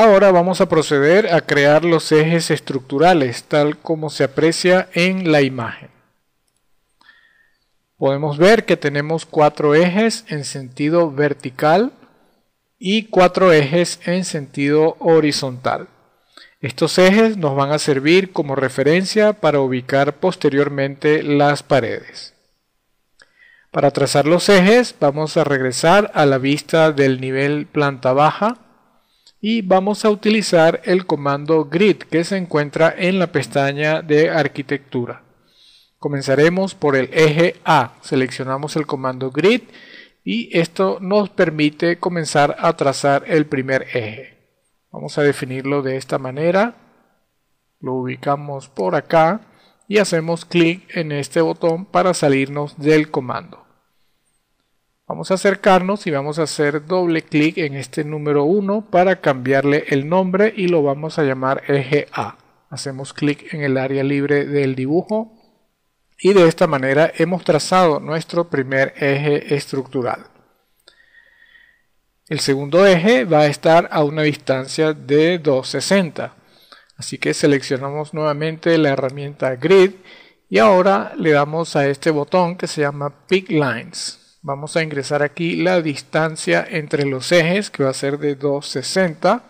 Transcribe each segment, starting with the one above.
Ahora vamos a proceder a crear los ejes estructurales tal como se aprecia en la imagen. Podemos ver que tenemos cuatro ejes en sentido vertical y cuatro ejes en sentido horizontal. Estos ejes nos van a servir como referencia para ubicar posteriormente las paredes. Para trazar los ejes vamos a regresar a la vista del nivel planta baja y vamos a utilizar el comando grid que se encuentra en la pestaña de arquitectura. Comenzaremos por el eje A, seleccionamos el comando grid y esto nos permite comenzar a trazar el primer eje. Vamos a definirlo de esta manera, lo ubicamos por acá y hacemos clic en este botón para salirnos del comando. Vamos a acercarnos y vamos a hacer doble clic en este número 1 para cambiarle el nombre y lo vamos a llamar eje A. Hacemos clic en el área libre del dibujo y de esta manera hemos trazado nuestro primer eje estructural. El segundo eje va a estar a una distancia de 260. Así que seleccionamos nuevamente la herramienta Grid y ahora le damos a este botón que se llama Pick Lines. Vamos a ingresar aquí la distancia entre los ejes que va a ser de 260.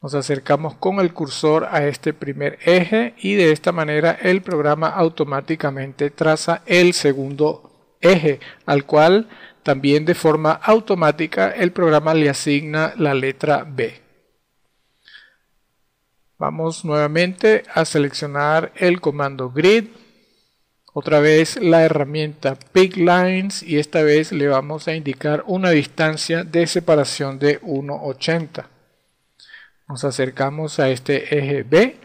Nos acercamos con el cursor a este primer eje y de esta manera el programa automáticamente traza el segundo eje al cual también de forma automática el programa le asigna la letra B. Vamos nuevamente a seleccionar el comando grid otra vez la herramienta Pick Lines y esta vez le vamos a indicar una distancia de separación de 1.80. Nos acercamos a este eje B,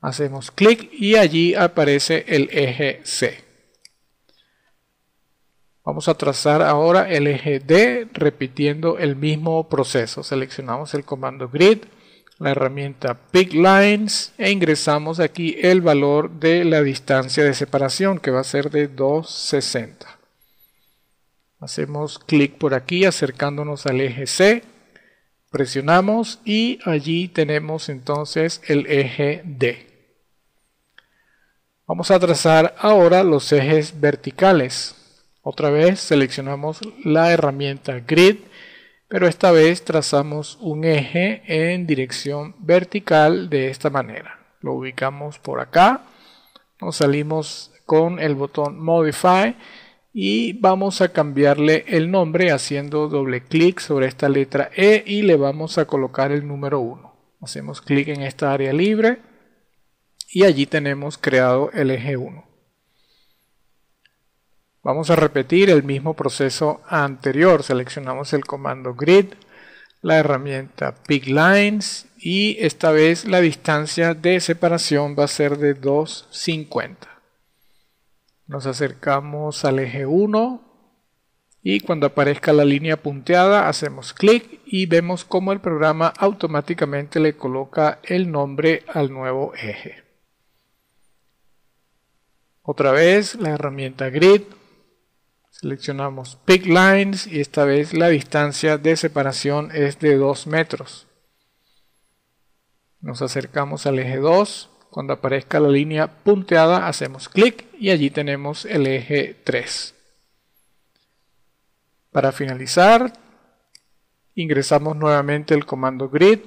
hacemos clic y allí aparece el eje C. Vamos a trazar ahora el eje D repitiendo el mismo proceso. Seleccionamos el comando grid, la herramienta Pick Lines e ingresamos aquí el valor de la distancia de separación que va a ser de 260. Hacemos clic por aquí acercándonos al eje C, presionamos y allí tenemos entonces el eje D. Vamos a trazar ahora los ejes verticales. Otra vez seleccionamos la herramienta Grid pero esta vez trazamos un eje en dirección vertical de esta manera. Lo ubicamos por acá, nos salimos con el botón Modify y vamos a cambiarle el nombre haciendo doble clic sobre esta letra E y le vamos a colocar el número 1. Hacemos clic en esta área libre y allí tenemos creado el eje 1. Vamos a repetir el mismo proceso anterior. Seleccionamos el comando grid, la herramienta pick lines y esta vez la distancia de separación va a ser de 250. Nos acercamos al eje 1 y cuando aparezca la línea punteada hacemos clic y vemos cómo el programa automáticamente le coloca el nombre al nuevo eje. Otra vez la herramienta grid Seleccionamos Pick Lines y esta vez la distancia de separación es de 2 metros. Nos acercamos al eje 2. Cuando aparezca la línea punteada hacemos clic y allí tenemos el eje 3. Para finalizar ingresamos nuevamente el comando grid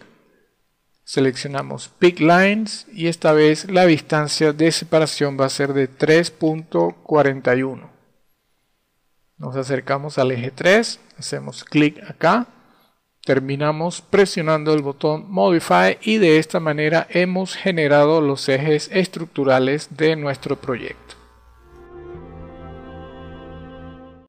Seleccionamos Pick Lines y esta vez la distancia de separación va a ser de 3.41. Nos acercamos al eje 3, hacemos clic acá, terminamos presionando el botón Modify y de esta manera hemos generado los ejes estructurales de nuestro proyecto.